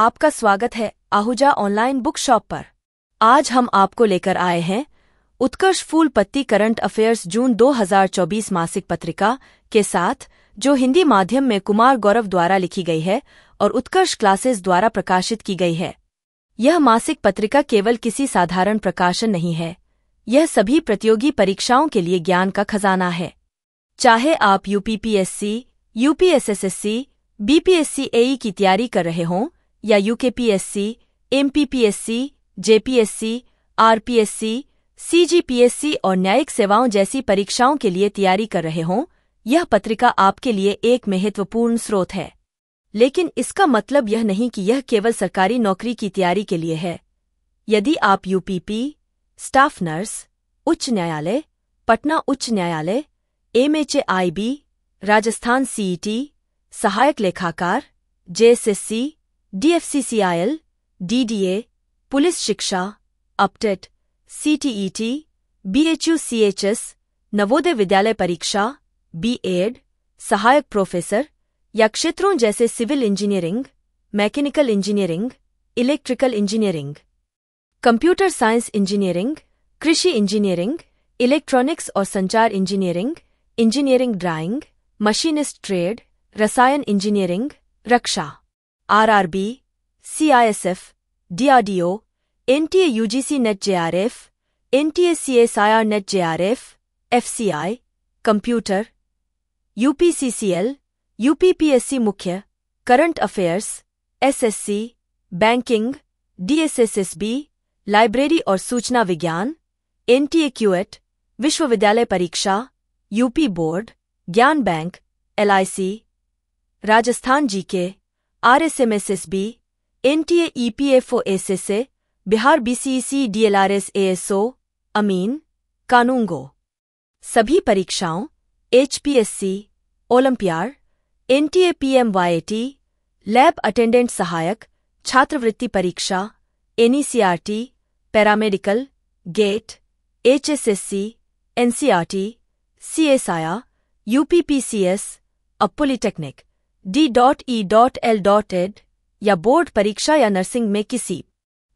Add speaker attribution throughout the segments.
Speaker 1: आपका स्वागत है आहूजा ऑनलाइन बुक शॉप पर आज हम आपको लेकर आए हैं उत्कर्ष फूल पत्ती करंट अफेयर्स जून 2024 मासिक पत्रिका के साथ जो हिंदी माध्यम में कुमार गौरव द्वारा लिखी गई है और उत्कर्ष क्लासेस द्वारा प्रकाशित की गई है यह मासिक पत्रिका केवल किसी साधारण प्रकाशन नहीं है यह सभी प्रतियोगी परीक्षाओं के लिए ज्ञान का खजाना है चाहे आप यूपीपीएससी यूपीएसएसएससी बीपीएससी एई की तैयारी कर रहे हों या UKPSC MPPSC JPSC RPSC CGPSC और न्यायिक सेवाओं जैसी परीक्षाओं के लिए तैयारी कर रहे हों यह पत्रिका आपके लिए एक महत्वपूर्ण स्रोत है लेकिन इसका मतलब यह नहीं कि यह केवल सरकारी नौकरी की तैयारी के लिए है यदि आप यूपीपी स्टाफ नर्स उच्च न्यायालय पटना उच्च न्यायालय एमएचएआईबी राजस्थान सीईटी e सहायक लेखाकार जेएसएससी डीएफसीसीआईएल डीडीए पुलिस शिक्षा update CTET BHU CHS Navodaya Vidyalaya परीक्षा बीएड सहायक प्रोफेसर या क्षेत्रों जैसे civil engineering mechanical engineering electrical engineering computer science engineering कृषि इंजीनियरिंग इलेक्ट्रॉनिक्स और संचार engineering engineering drawing machinist trade रसायन इंजीनियरिंग रक्षा RRB, CISF, DRDO, NTA UGC NET JRF, NTA CSIR NET JRF, FCI, computer UPCCL UPPSC मुख्य current affairs SSC banking DSSSB library और सूचना विज्ञान NTA CUET विश्वविद्यालय परीक्षा यूपी बोर्ड ज्ञान bank LIC Rajasthan GK RSMSSB NTA EPFO SSA Bihar BCEC DLRS ASO अमीन कानूंगो सभी परीक्षाओं HPSC olympiad NTA PMYT lab attendant सहायक छात्रवृत्ति परीक्षा NECRT paramedical GATE HSSC NCRT CSIR UPPCS अब D dot E dot L dot Ed या बोर्ड परीक्षा या नर्सिंग में किसी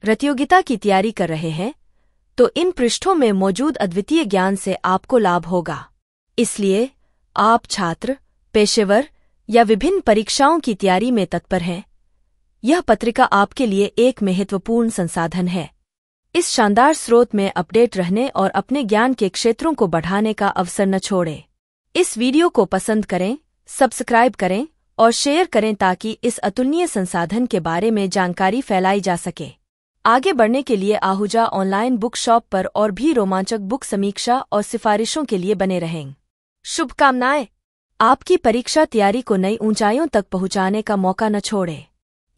Speaker 1: प्रतियोगिता की तैयारी कर रहे हैं तो इन पृष्ठों में मौजूद अद्वितीय ज्ञान से आपको लाभ होगा इसलिए आप छात्र पेशेवर या विभिन्न परीक्षाओं की तैयारी में तत्पर हैं यह पत्रिका आपके लिए एक महत्वपूर्ण संसाधन है इस शानदार स्रोत में अपडेट रहने और अपने ज्ञान के क्षेत्रों को बढ़ाने का अवसर न छोड़ें इस वीडियो को पसंद करें सब्सक्राइब करें और शेयर करें ताकि इस अतुलनीय संसाधन के बारे में जानकारी फैलाई जा सके आगे बढ़ने के लिए आहूजा ऑनलाइन बुक शॉप पर और भी रोमांचक बुक समीक्षा और सिफारिशों के लिए बने रहें शुभकामनाएं आपकी परीक्षा तैयारी को नई ऊंचाइयों तक पहुंचाने का मौका न छोड़ें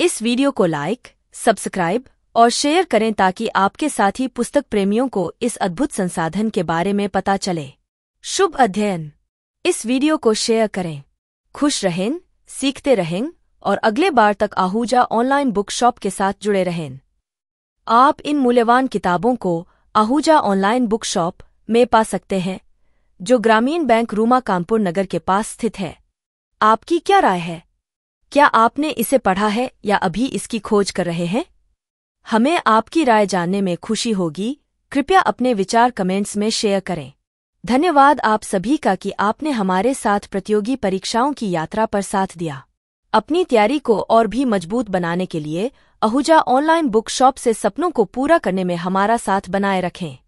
Speaker 1: इस वीडियो को लाइक सब्सक्राइब और शेयर करें ताकि आपके साथी पुस्तक प्रेमियों को इस अद्भुत संसाधन के बारे में पता चले शुभ अध्ययन इस वीडियो को शेयर करें खुश रहें सीखते रहें और अगले बार तक आहूजा ऑनलाइन बुक शॉप के साथ जुड़े रहें आप इन मूल्यवान किताबों को आहूजा ऑनलाइन बुक शॉप में पा सकते हैं जो ग्रामीण बैंक रूमा कानपुर नगर के पास स्थित है आपकी क्या राय है क्या आपने इसे पढ़ा है या अभी इसकी खोज कर रहे हैं हमें आपकी राय जानने में खुशी होगी कृपया अपने विचार कमेंट्स में शेयर करें धन्यवाद आप सभी का कि आपने हमारे साथ प्रतियोगी परीक्षाओं की यात्रा पर साथ दिया अपनी तैयारी को और भी मजबूत बनाने के लिए अहुजा ऑनलाइन बुक शॉप से सपनों को पूरा करने में हमारा साथ बनाए रखें